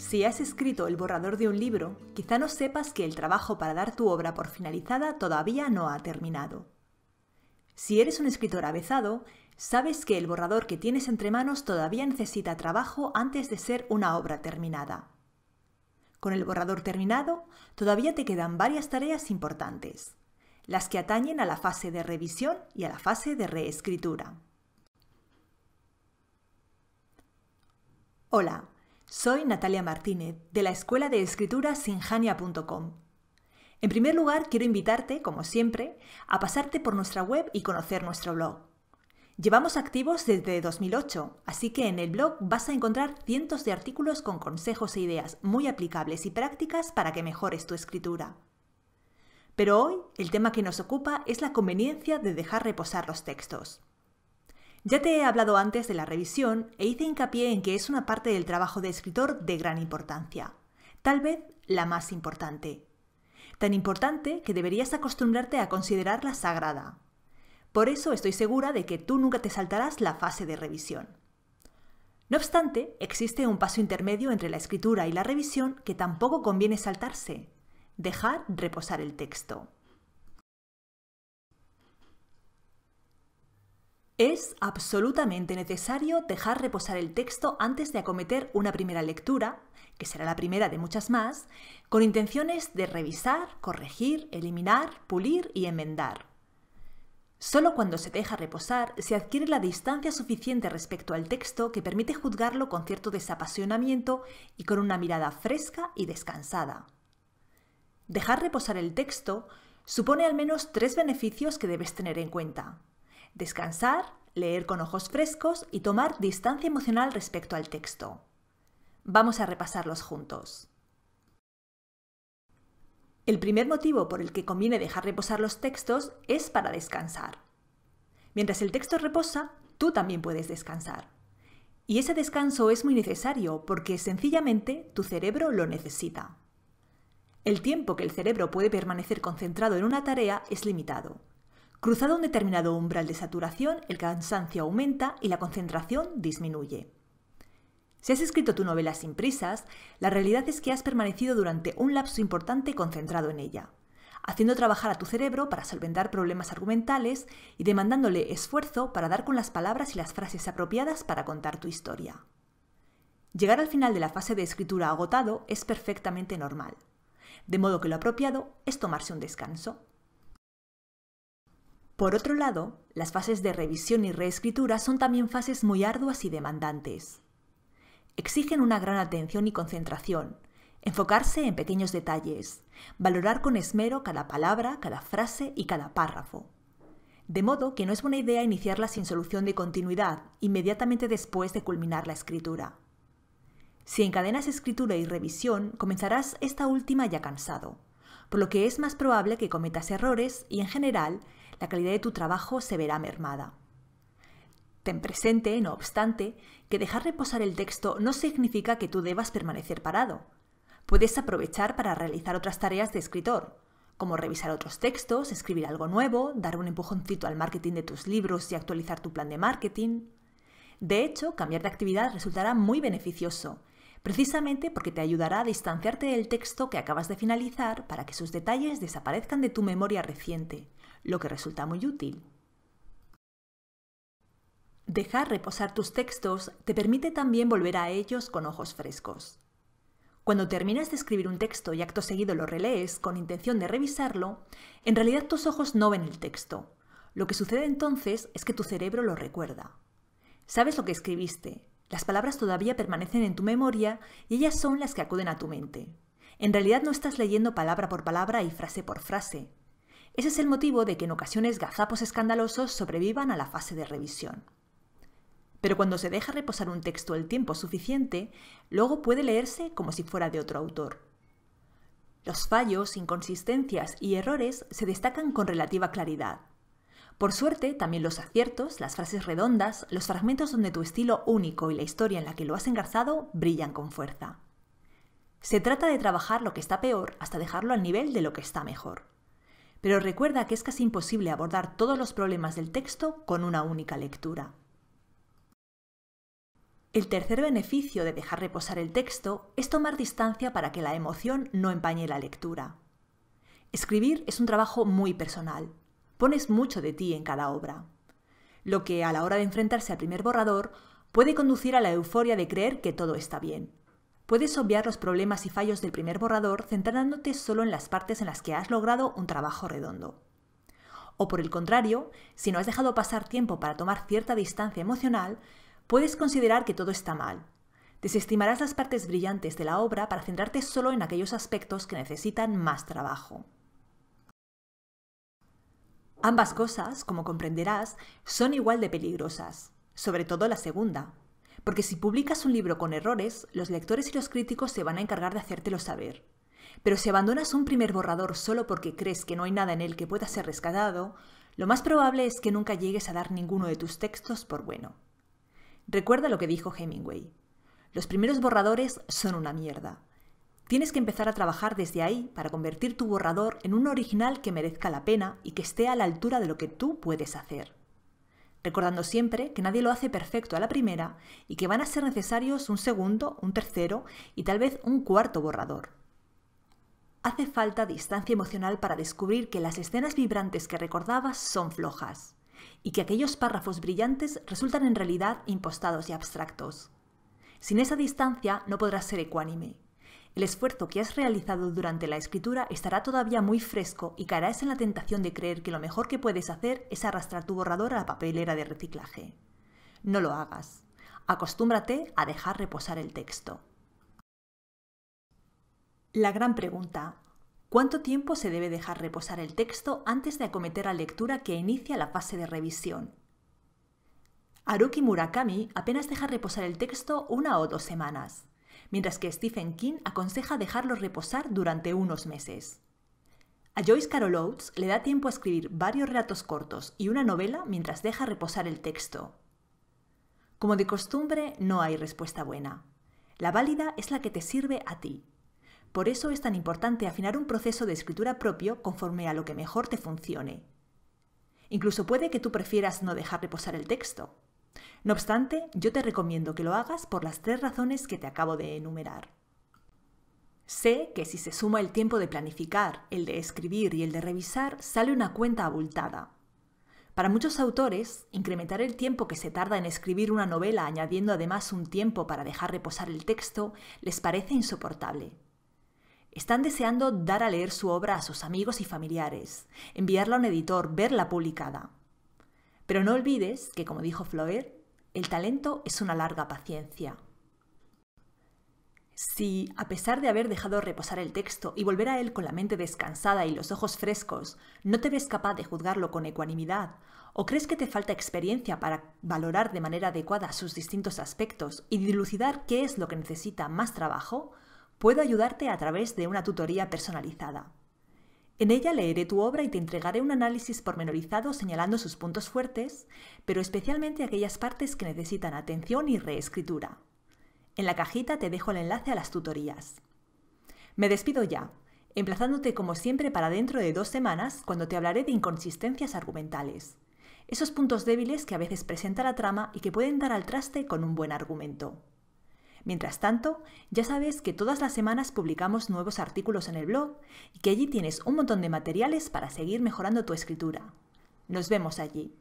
Si has escrito el borrador de un libro, quizá no sepas que el trabajo para dar tu obra por finalizada todavía no ha terminado. Si eres un escritor avezado, sabes que el borrador que tienes entre manos todavía necesita trabajo antes de ser una obra terminada. Con el borrador terminado, todavía te quedan varias tareas importantes, las que atañen a la fase de revisión y a la fase de reescritura. Hola, soy Natalia Martínez, de la Escuela de Escritura Sinjania.com. En primer lugar, quiero invitarte, como siempre, a pasarte por nuestra web y conocer nuestro blog. Llevamos activos desde 2008, así que en el blog vas a encontrar cientos de artículos con consejos e ideas muy aplicables y prácticas para que mejores tu escritura. Pero hoy el tema que nos ocupa es la conveniencia de dejar reposar los textos. Ya te he hablado antes de la revisión e hice hincapié en que es una parte del trabajo de escritor de gran importancia, tal vez la más importante. Tan importante que deberías acostumbrarte a considerarla sagrada. Por eso estoy segura de que tú nunca te saltarás la fase de revisión. No obstante, existe un paso intermedio entre la escritura y la revisión que tampoco conviene saltarse, dejar reposar el texto. Es absolutamente necesario dejar reposar el texto antes de acometer una primera lectura, que será la primera de muchas más, con intenciones de revisar, corregir, eliminar, pulir y enmendar. Solo cuando se deja reposar se adquiere la distancia suficiente respecto al texto que permite juzgarlo con cierto desapasionamiento y con una mirada fresca y descansada. Dejar reposar el texto supone al menos tres beneficios que debes tener en cuenta descansar, leer con ojos frescos y tomar distancia emocional respecto al texto. Vamos a repasarlos juntos. El primer motivo por el que conviene dejar reposar los textos es para descansar. Mientras el texto reposa, tú también puedes descansar. Y ese descanso es muy necesario porque sencillamente tu cerebro lo necesita. El tiempo que el cerebro puede permanecer concentrado en una tarea es limitado Cruzado un determinado umbral de saturación, el cansancio aumenta y la concentración disminuye. Si has escrito tu novela sin prisas, la realidad es que has permanecido durante un lapso importante concentrado en ella, haciendo trabajar a tu cerebro para solventar problemas argumentales y demandándole esfuerzo para dar con las palabras y las frases apropiadas para contar tu historia. Llegar al final de la fase de escritura agotado es perfectamente normal, de modo que lo apropiado es tomarse un descanso. Por otro lado, las fases de revisión y reescritura son también fases muy arduas y demandantes. Exigen una gran atención y concentración, enfocarse en pequeños detalles, valorar con esmero cada palabra, cada frase y cada párrafo. De modo que no es buena idea iniciarla sin solución de continuidad inmediatamente después de culminar la escritura. Si encadenas escritura y revisión, comenzarás esta última ya cansado por lo que es más probable que cometas errores y en general la calidad de tu trabajo se verá mermada. Ten presente, no obstante, que dejar reposar el texto no significa que tú debas permanecer parado. Puedes aprovechar para realizar otras tareas de escritor, como revisar otros textos, escribir algo nuevo, dar un empujoncito al marketing de tus libros y actualizar tu plan de marketing. De hecho, cambiar de actividad resultará muy beneficioso precisamente porque te ayudará a distanciarte del texto que acabas de finalizar para que sus detalles desaparezcan de tu memoria reciente, lo que resulta muy útil. Dejar reposar tus textos te permite también volver a ellos con ojos frescos. Cuando terminas de escribir un texto y acto seguido lo relees con intención de revisarlo, en realidad tus ojos no ven el texto. Lo que sucede entonces es que tu cerebro lo recuerda. Sabes lo que escribiste, las palabras todavía permanecen en tu memoria y ellas son las que acuden a tu mente. En realidad no estás leyendo palabra por palabra y frase por frase. Ese es el motivo de que en ocasiones gazapos escandalosos sobrevivan a la fase de revisión. Pero cuando se deja reposar un texto el tiempo suficiente, luego puede leerse como si fuera de otro autor. Los fallos, inconsistencias y errores se destacan con relativa claridad. Por suerte, también los aciertos, las frases redondas, los fragmentos donde tu estilo único y la historia en la que lo has engarzado brillan con fuerza. Se trata de trabajar lo que está peor hasta dejarlo al nivel de lo que está mejor. Pero recuerda que es casi imposible abordar todos los problemas del texto con una única lectura. El tercer beneficio de dejar reposar el texto es tomar distancia para que la emoción no empañe la lectura. Escribir es un trabajo muy personal, pones mucho de ti en cada obra. Lo que a la hora de enfrentarse al primer borrador puede conducir a la euforia de creer que todo está bien. Puedes obviar los problemas y fallos del primer borrador centrándote solo en las partes en las que has logrado un trabajo redondo. O por el contrario, si no has dejado pasar tiempo para tomar cierta distancia emocional, puedes considerar que todo está mal. Desestimarás las partes brillantes de la obra para centrarte solo en aquellos aspectos que necesitan más trabajo. Ambas cosas, como comprenderás, son igual de peligrosas, sobre todo la segunda, porque si publicas un libro con errores, los lectores y los críticos se van a encargar de hacértelo saber. Pero si abandonas un primer borrador solo porque crees que no hay nada en él que pueda ser rescatado, lo más probable es que nunca llegues a dar ninguno de tus textos por bueno. Recuerda lo que dijo Hemingway. Los primeros borradores son una mierda, Tienes que empezar a trabajar desde ahí para convertir tu borrador en un original que merezca la pena y que esté a la altura de lo que tú puedes hacer. Recordando siempre que nadie lo hace perfecto a la primera y que van a ser necesarios un segundo, un tercero y tal vez un cuarto borrador. Hace falta distancia emocional para descubrir que las escenas vibrantes que recordabas son flojas y que aquellos párrafos brillantes resultan en realidad impostados y abstractos. Sin esa distancia no podrás ser ecuánime, el esfuerzo que has realizado durante la escritura estará todavía muy fresco y caerás en la tentación de creer que lo mejor que puedes hacer es arrastrar tu borrador a la papelera de reciclaje. No lo hagas. Acostúmbrate a dejar reposar el texto. La gran pregunta. ¿Cuánto tiempo se debe dejar reposar el texto antes de acometer la lectura que inicia la fase de revisión? Haruki Murakami apenas deja reposar el texto una o dos semanas mientras que Stephen King aconseja dejarlo reposar durante unos meses. A Joyce Carol Oates le da tiempo a escribir varios relatos cortos y una novela mientras deja reposar el texto. Como de costumbre, no hay respuesta buena. La válida es la que te sirve a ti. Por eso es tan importante afinar un proceso de escritura propio conforme a lo que mejor te funcione. Incluso puede que tú prefieras no dejar reposar el texto, no obstante, yo te recomiendo que lo hagas por las tres razones que te acabo de enumerar. Sé que si se suma el tiempo de planificar, el de escribir y el de revisar, sale una cuenta abultada. Para muchos autores, incrementar el tiempo que se tarda en escribir una novela añadiendo además un tiempo para dejar reposar el texto les parece insoportable. Están deseando dar a leer su obra a sus amigos y familiares, enviarla a un editor, verla publicada. Pero no olvides que, como dijo Flaubert, el talento es una larga paciencia. Si, a pesar de haber dejado reposar el texto y volver a él con la mente descansada y los ojos frescos, no te ves capaz de juzgarlo con ecuanimidad, o crees que te falta experiencia para valorar de manera adecuada sus distintos aspectos y dilucidar qué es lo que necesita más trabajo, puedo ayudarte a través de una tutoría personalizada. En ella leeré tu obra y te entregaré un análisis pormenorizado señalando sus puntos fuertes, pero especialmente aquellas partes que necesitan atención y reescritura. En la cajita te dejo el enlace a las tutorías. Me despido ya, emplazándote como siempre para dentro de dos semanas cuando te hablaré de inconsistencias argumentales, esos puntos débiles que a veces presenta la trama y que pueden dar al traste con un buen argumento. Mientras tanto, ya sabes que todas las semanas publicamos nuevos artículos en el blog y que allí tienes un montón de materiales para seguir mejorando tu escritura. Nos vemos allí.